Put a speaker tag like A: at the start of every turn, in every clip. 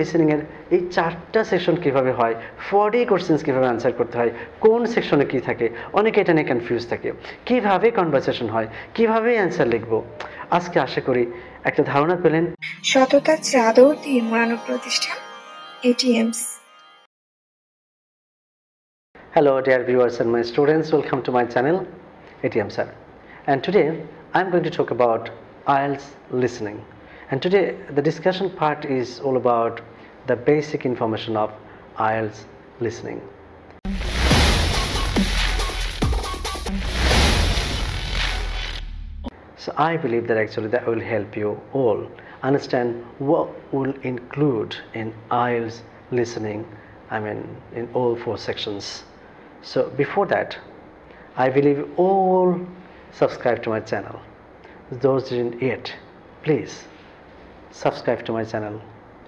A: লিসেনিংয়ের এই চারটা সেকশন কিভাবে হয় ফর্টি কোশ্চেন্স কীভাবে অ্যান্সার করতে হয় কোন সেকশনে কি থাকে অনেকে এটা নিয়ে কনফিউজ থাকে কিভাবে কনভারসেশন হয় কিভাবে অ্যান্সার লিখবো আজকে আশা করি একটা ধারণা পেলেন সততা চাদর দিয়ে মোড়ানো প্রতিষ্ঠান ATMs Hello dear viewers and my students welcome to my channel ATM sir and today I'm going to talk about IELTS listening and today the discussion part is all about the basic information of IELTS listening. So I believe that actually that will help you all understand what will include in IELTS listening, I mean in all four sections. So before that, I believe all subscribe to my channel. Those didn't yet, please subscribe to my channel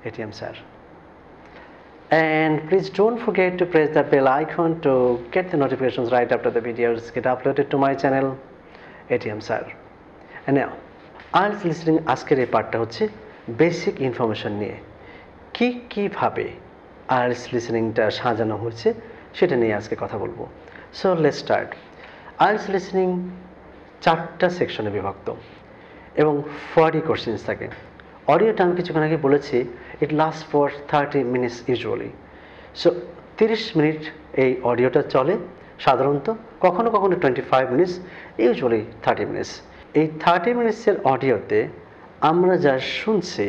A: ATM Sir. and please don't forget to press the bell icon to get the notifications right after the videos get uploaded to my channel ATM Sir. And now, listening IELTS listening আজকের এই পার্টটা হচ্ছে basic information নিয়ে কি কীভাবে আর্লস লিসনিংটা সাজানো হয়েছে সেটা নিয়ে আজকে কথা বলবো so let start IELTS listening চারটা সেকশনে বিভক্ত এবং 40 questions থাকে অডিওটা আমি কিছুক্ষণ আগে বলেছি it last for thirty minutes usually so তিরিশ মিনিট এই অডিওটা চলে সাধারণত কখনো কখনো twenty five minutes usually thirty minutes এই থার্টি মিনিটসের অডিওতে আমরা যা শুনছি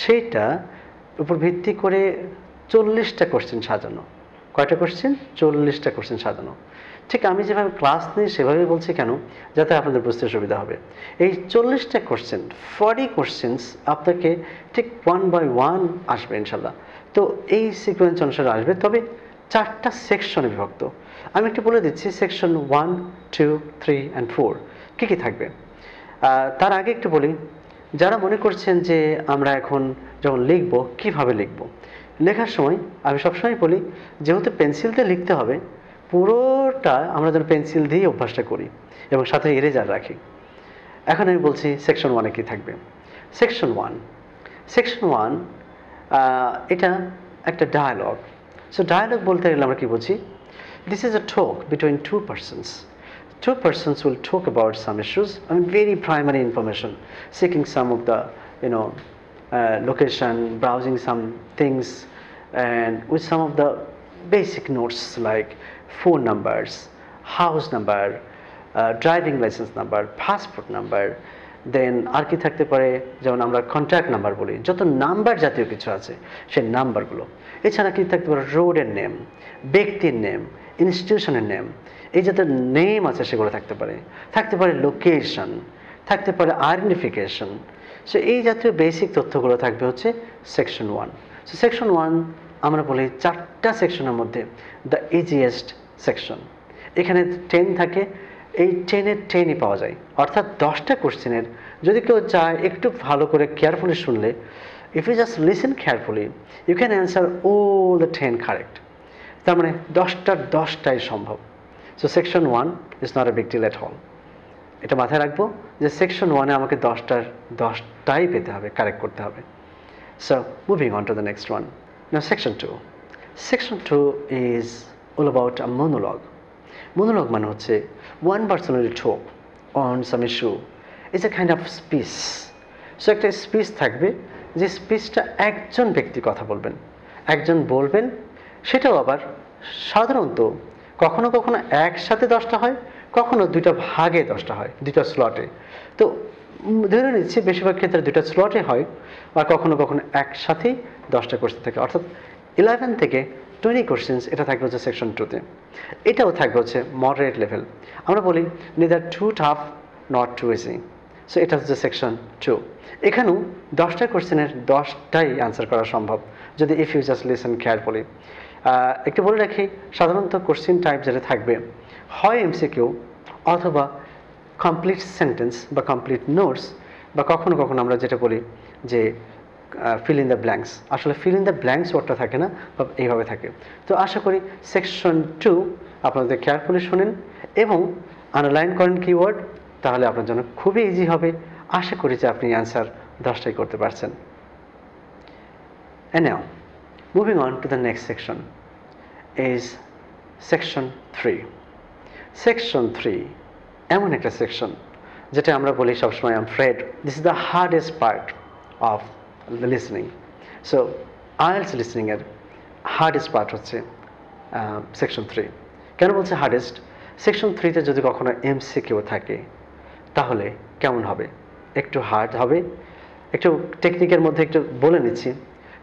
A: সেইটা উপর ভিত্তি করে চল্লিশটা কোশ্চেন সাজানো কয়টা কোশ্চেন চল্লিশটা কোশ্চেন সাজানো ঠিক আমি যেভাবে ক্লাস নিই সেভাবে বলছি কেন যাতে আপনাদের বুঝতে সুবিধা হবে এই চল্লিশটা কোশ্চেন ফর্টি কোশ্চেন্স আপনাকে ঠিক ওয়ান বাই ওয়ান আসবে ইনশাল্লাহ তো এই সিকোয়েন্স অনুসারে আসবে তবে চারটা সেকশনে বিভক্ত আমি একটু বলে দিচ্ছি section one two three and four কী কী থাকবে তার আগে একটু বলি যারা মনে করছেন যে আমরা এখন যখন লিখব কিভাবে লিখব লেখার সময় আমি সবসময় বলি যেহেতু পেন্সিলতে লিখতে হবে পুরো অভ্যাসটা আমরা যেন পেন্সিল দিয়ে অভ্যাসটা করি এবং সাথে ইরেজার রাখি এখন আমি বলছি সেকশন ওয়ানে কী থাকবে সেকশন ওয়ান সেকশন ওয়ান এটা একটা ডায়ালগ সো ডায়ালগ বলতে গেলে আমরা কী বুঝি this is a talk between two persons. Two persons will talk about some issues, I mean very primary information, seeking some of the, you know, uh, location, browsing some things, and with some of the basic notes like phone numbers, house number, uh, driving license number, passport number, দেন আর কি থাকতে পারে যেমন আমরা contact number বলি যত number জাতীয় কিছু আছে সেই নাম্বারগুলো এছাড়া কি থাকতে পারে রোডের নেম ব্যক্তির নেম ইনস্টিটিউশনের নেম এই যাতে নেম আছে সেগুলো থাকতে পারে থাকতে পারে লোকেশন থাকতে পারে আইডেন্টিফিকেশন সো এই জাতীয় বেসিক তথ্যগুলো থাকবে হচ্ছে section one so section one আমরা বলি চারটা সেকশনের মধ্যে দ্য ইজিয়েস্ট সেকশন এখানে টেন থাকে এই টেনের টেনই পাওয়া যায় অর্থাৎ দশটা কোশ্চেনের যদি কেউ চায় একটু ভালো করে কেয়ারফুলি শুনলে if you just listen carefully you can answer all the ten correct তার মানে দশটার দশটাই সম্ভব so section one is not a big deal at all এটা মাথায় রাখবো যে সেকশন ওয়ানে আমাকে দশটার দশটাই পেতে হবে কারেক্ট করতে হবে so moving on to the next one Now section two. Section two is all about a monologue. Monologue মানে হচ্ছে one personally talk on some issue It's a kind of speech. So, so একটা speech থাকবে যে স্পিচটা একজন ব্যক্তি কথা bolben. একজন বলবেন সেটাও আবার সাধারণত কখনো কখনো একসাথে দশটা হয় কখনো দুইটা ভাগে দশটা হয় দুইটা স্লটে তো ধরে নিচ্ছি বেশিরভাগ ক্ষেত্রে দুটো স্লটে হয় বা কখনো কখনো একসাথেই দশটা কোর্স থাকে অর্থাৎ ইলেভেন থেকে টোয়েন্টি কোশ্চেন্স এটা থাকবে হচ্ছে সেকশন টুতে এটাও থাকবে হচ্ছে মডারেট লেভেল আমরা বলি neither too tough not too easy so এটা হচ্ছে সেকশন টু এখানেও দশটা কোশ্চেনের দশটাই অ্যান্সার করা সম্ভব যদি if you just listen carefully একটু বলে রাখি সাধারণত কোশ্চেন টাইপ যেটা থাকবে হয় এমসিকিউ অথবা কমপ্লিট সেন্টেন্স বা কমপ্লিট নোটস বা কখনো কখনো আমরা যেটা বলি যে ফিল ইন দ্য ব্ল্যাঙ্কস আসলে ফিল ইন দ্য ব্ল্যাঙ্কস ওয়ার্ডটা থাকে না বা এইভাবে থাকে তো আশা করি সেকশন টু আপনাদের কেয়ারফুলি শোনেন এবং আন্ডারলাইন করেন কিওয়ার্ড তাহলে আপনার জন্য খুবই ইজি হবে আশা করি যে আপনি অ্যান্সার দশটাই করতে পারছেন uh now moving on to the next section is section three section three এমন একটা সেকশন যেটা আমরা বলি সবসময় I'm afraid this is the hardest part of listening so IELTS লিসনিংয়ের হার্ডেস্ট পার্ট হচ্ছে সেকশন থ্রি কেন বলছে হার্ডেস্ট সেকশন থ্রিতে যদি কখনো এমসি কেউ থাকে তাহলে কেমন হবে একটু হার্ড হবে একটু টেকনিকের মধ্যে একটু বলে নিচ্ছি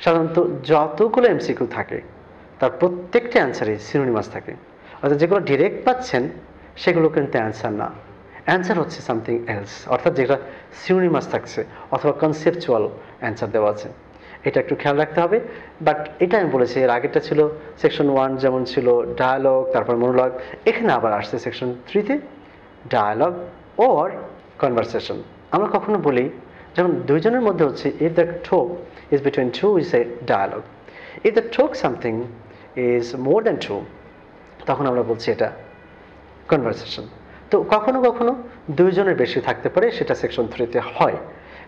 A: সাধারণত যতগুলো এমসিকিউ থাকে তার প্রত্যেকটা অ্যান্সারে সিনোনিমাস থাকে অর্থাৎ যেগুলো ডিরেক্ট পাচ্ছেন সেগুলো কিন্তু অ্যান্সার না অ্যান্সার হচ্ছে সামথিং এলস অর্থাৎ যেটা সিউনিমাস থাকছে অথবা কনসেপচুয়াল অ্যান্সার দেওয়া আছে এটা একটু খেয়াল রাখতে হবে বাট এটা আমি বলেছি এর আগেরটা ছিল সেকশন ওয়ান যেমন ছিল ডায়ালগ তারপর মনোলগ এখানে আবার আসছে সেকশন থ্রিতে ডায়ালগ ওর কনভারসেশন আমরা কখনো বলি যেমন দুইজনের মধ্যে হচ্ছে if the talk is between two is a dialogue if the talk something is more than two তখন আমরা বলছি এটা কনভারসেশন তো কখনো কখনো দুইজনের বেশি থাকতে পারে সেটা সেকশন থ্রিতে হয়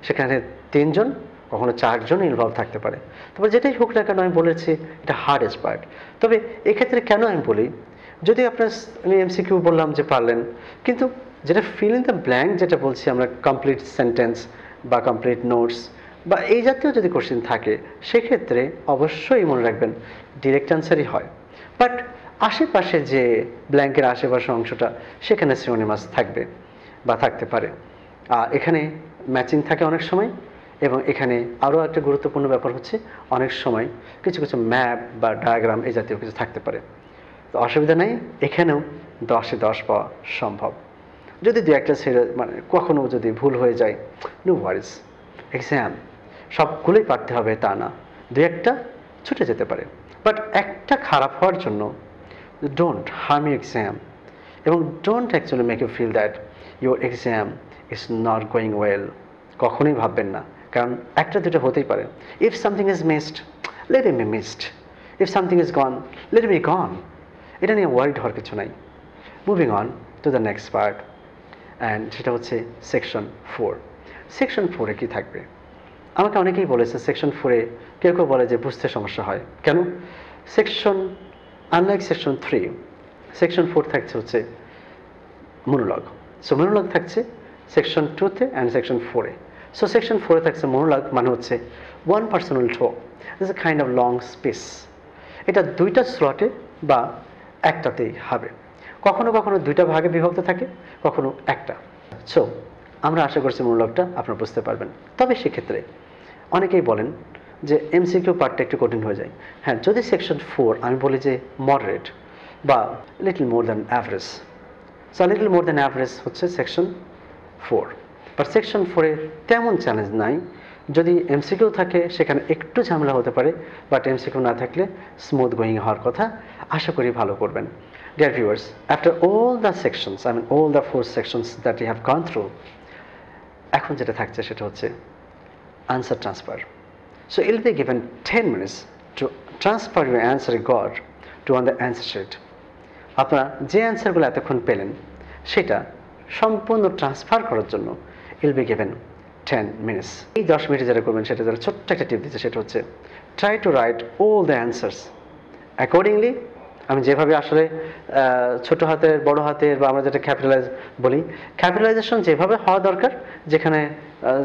A: সেখানে তিনজন কখনো চারজন ইনভলভ থাকতে পারে তবে যেটাই হোক না কেন আমি বলেছি এটা হার্ডেস্ট পার্ট তবে এক্ষেত্রে কেন আমি বলি যদি আপনার আমি এমসিকিউ বললাম যে পারলেন কিন্তু যেটা ফিল ইন দ্য ব্ল্যাঙ্ক যেটা বলছি আমরা কমপ্লিট সেন্টেন্স বা কমপ্লিট নোটস বা এই জাতীয় যদি কোশ্চেন থাকে সেক্ষেত্রে অবশ্যই মনে রাখবেন ডিরেক্ট অ্যান্সারই হয় বাট আশেপাশে যে ব্ল্যাঙ্কের আশেপাশে অংশটা সেখানে শ্রেণী মাছ থাকবে বা থাকতে পারে আর এখানে ম্যাচিং থাকে অনেক সময় এবং এখানে আরও একটা গুরুত্বপূর্ণ ব্যাপার হচ্ছে অনেক সময় কিছু কিছু ম্যাপ বা ডায়াগ্রাম এই জাতীয় কিছু থাকতে পারে তো অসুবিধা নেই এখানেও দশে দশ পাওয়া সম্ভব যদি দু একটা ছেড়ে মানে কখনও যদি ভুল হয়ে যায় নো ওয়ারিস এক্সাম সবগুলোই পারতে হবে তা না দু একটা ছুটে যেতে পারে বাট একটা খারাপ হওয়ার জন্য don't harm your exam এবং don't actually make you feel that your exam is not going well কখনোই ভাববেন না কারণ একটা দুটো হতেই পারে if something is missed let em be missed if something is gone let be gone এটা নিয়ে ওয়ার্ল্ড হওয়ার কিছু নাই moving on to the next part and সেটা হচ্ছে সেকশন ফোর সেকশন ফোরে কী থাকবে আমাকে অনেকেই বলেছে সেকশন ফোরে কেউ কেউ বলে যে বুঝতে সমস্যা হয় কেন section unlike section three section four থাকছে হচ্ছে মনোলগ সো মনোলগ থাকছে সেকশন টুতে অ্যান্ড সেকশন ফোরে সো সেকশন ফোরে থাকছে মনোলগ মানে হচ্ছে one personal talk is a kind of long space এটা দুইটা স্লটে বা একটাতেই হবে কখনো কখনো দুইটা ভাগে বিভক্ত থাকে কখনো একটা সো আমরা আশা করছি মনোলগটা আপনারা বুঝতে পারবেন তবে সেক্ষেত্রে অনেকেই বলেন যে এমসিকিউ পার্টটা একটু কঠিন হয়ে যায় হ্যাঁ যদি সেকশন ফোর আমি বলি যে মডারেট বা little more than average so little more than average হচ্ছে সেকশন ফোর বাট সেকশন ফোরে তেমন চ্যালেঞ্জ নাই যদি এমসিকিউ থাকে সেখানে একটু ঝামেলা হতে পারে বাট এমসিকিউ না থাকলে স্মুথ গোয়িং হওয়ার কথা আশা করি ভালো করবেন dear viewers after all the sections I mean all the four sections that you have gone through এখন যেটা থাকছে সেটা হচ্ছে answer transfer So you'll be given 10 minutes to transfer your answer God to on the answer sheet. আপনারা যে অ্যান্সারগুলো এতক্ষণ পেলেন সেটা সম্পূর্ণ ট্রান্সফার করার জন্য you'll be given ten minutes এই দশ মিনিটে যারা করবেন সেটা যারা ছোট্ট একটা টিপ দিচ্ছে সেটা হচ্ছে try to write all the answers accordingly আমি যেভাবে আসলে ছোট হাতের বড় হাতের বা আমরা যেটা ক্যাপিটালাইজ বলি ক্যাপিটালাইজেশন যেভাবে হওয়া দরকার যেখানে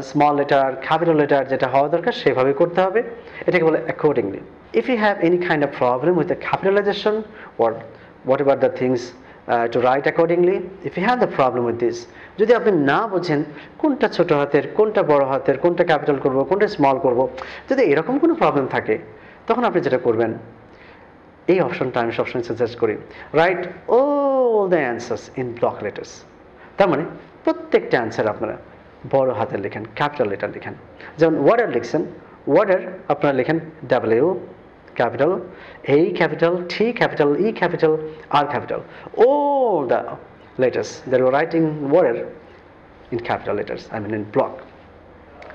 A: স্মল লেটার ক্যাপিটাল লেটার যেটা হওয়া দরকার সেভাবে করতে হবে এটাকে বলে accordingly if you have any kind of problem with the capitalization or whatever the things to write accordingly if you have the problem with this যদি আপনি না বোঝেন কোনটা ছোট হাতের কোনটা বড় হাতের কোনটা ক্যাপিটাল করব কোনটা স্মল করব যদি এরকম কোনো প্রবলেম থাকে তখন আপনি যেটা করবেন এই অপশনটা আমি সবসময় সাজেস্ট করি write all the answers in block letters তার মানে প্রত্যেকটা অ্যান্সার আপনারা বড় হাতে লেখেন ক্যাপিটাল লেটার লেখেন যেমন ওয়ার্ডার লিখছেন ওয়ার্ডার আপনারা লেখেন W capital A capital T capital E capital R capital all the letters there or writing water in capital letters I mean in block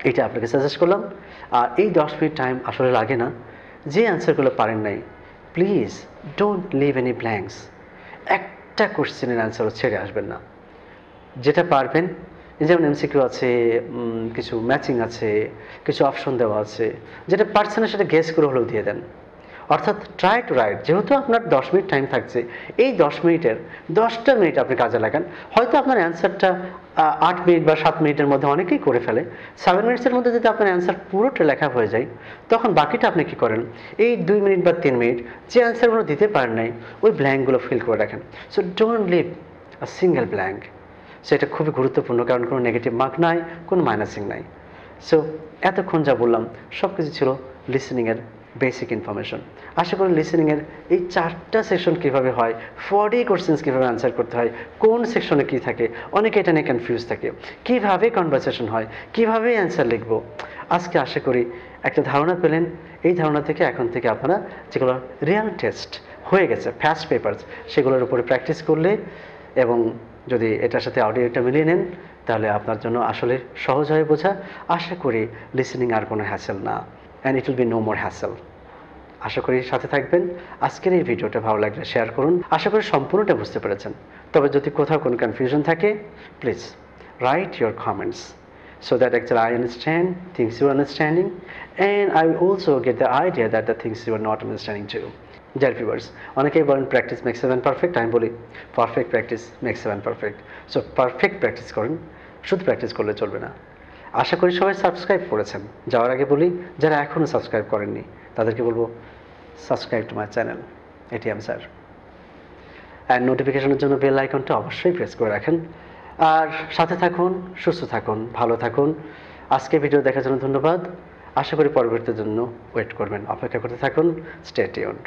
A: এটা আপনাকে সাজেস্ট করলাম আর এই দশ মিনিট টাইম আসলে লাগে না যে অ্যান্সারগুলো পারেন নাই please don't leave any blanks একটা কোশ্চেনের অ্যান্সারও ছেড়ে আসবেন না যেটা পারবেন যেমন এমসিকিউ আছে কিছু ম্যাচিং আছে কিছু অপশন দেওয়া আছে যেটা পারছে না সেটা গেস করে হলেও দিয়ে দেন অর্থাৎ ট্রাই টু রাইট যেহেতু আপনার দশ মিনিট টাইম থাকছে এই দশ মিনিটের দশটা মিনিট আপনি কাজে লাগান হয়তো আপনার অ্যান্সারটা আট মিনিট বা সাত মিনিটের মধ্যে অনেকেই করে ফেলে সেভেন মিনিটসের মধ্যে যদি আপনার অ্যান্সার পুরোটা লেখা হয়ে যায় তখন বাকিটা আপনি কি করেন এই দুই মিনিট বা তিন মিনিট যে অ্যান্সারগুলো দিতে পারেন নাই ওই ব্ল্যাঙ্কগুলো ফিল করে রাখেন so don't leave a single blank সেটা খুবই গুরুত্বপূর্ণ কারণ কোনো নেগেটিভ মার্ক নাই কোনো মাইনাসিং নাই সো এতক্ষণ যা বললাম সব কিছু ছিল লিসেনিংয়ের বেসিক ইনফরমেশন আশা করি লিসেনিংয়ের এই চারটা সেকশন কীভাবে হয় ফোরডি কোশ্চেন্স কীভাবে আনসার করতে হয় কোন সেকশনে কী থাকে অনেকে এটা নিয়ে কনফিউজ থাকে কীভাবে কনভারসেশন হয় কীভাবে অ্যান্সার লিখব আজকে আশা করি একটা ধারণা পেলেন এই ধারণা থেকে এখন থেকে আপনারা যেগুলো রিয়াল টেস্ট হয়ে গেছে ফ্যাস্ট পেপার্স সেগুলোর উপরে প্র্যাকটিস করলে এবং যদি এটার সাথে অডিওটা মিলিয়ে নেন তাহলে আপনার জন্য আসলে সহজ হয়ে বোঝা আশা করি লিসেনিং আর কোনো হ্যাসেল না and it will be no more hassle আশা করি সাথে থাকবেন আজকের এই ভিডিওটা ভালো লাগলে শেয়ার করুন আশা করি সম্পূর্ণটা বুঝতে পেরেছেন তবে যদি কোথাও কোনো কনফিউশন থাকে please write your comments so that actually I understand things you understanding and I I also get the idea that থিংস things you are not understanding too. যার ভিউয়ার্স অনেকেই বলেন প্র্যাকটিস মেক্স সেভেন পারফেক্ট আমি বলি perfect practice makes seven perfect so perfect practice করেন শুধু practice করলে চলবে না আশা করি সবাই সাবস্ক্রাইব করেছেন যাওয়ার আগে বলি যারা এখনও সাবস্ক্রাইব করেননি তাদেরকে বলবো সাবস্ক্রাইব টু মাই চ্যানেল এটি আমি স্যার অ্যান্ড নোটিফিকেশনের জন্য বেল আইকনটা অবশ্যই প্রেস করে রাখেন আর সাথে থাকুন সুস্থ থাকুন ভালো থাকুন আজকে ভিডিও দেখার জন্য ধন্যবাদ আশা করি পরবর্তীর জন্য ওয়েট করবেন অপেক্ষা করতে থাকুন স্টেট ইউন্ড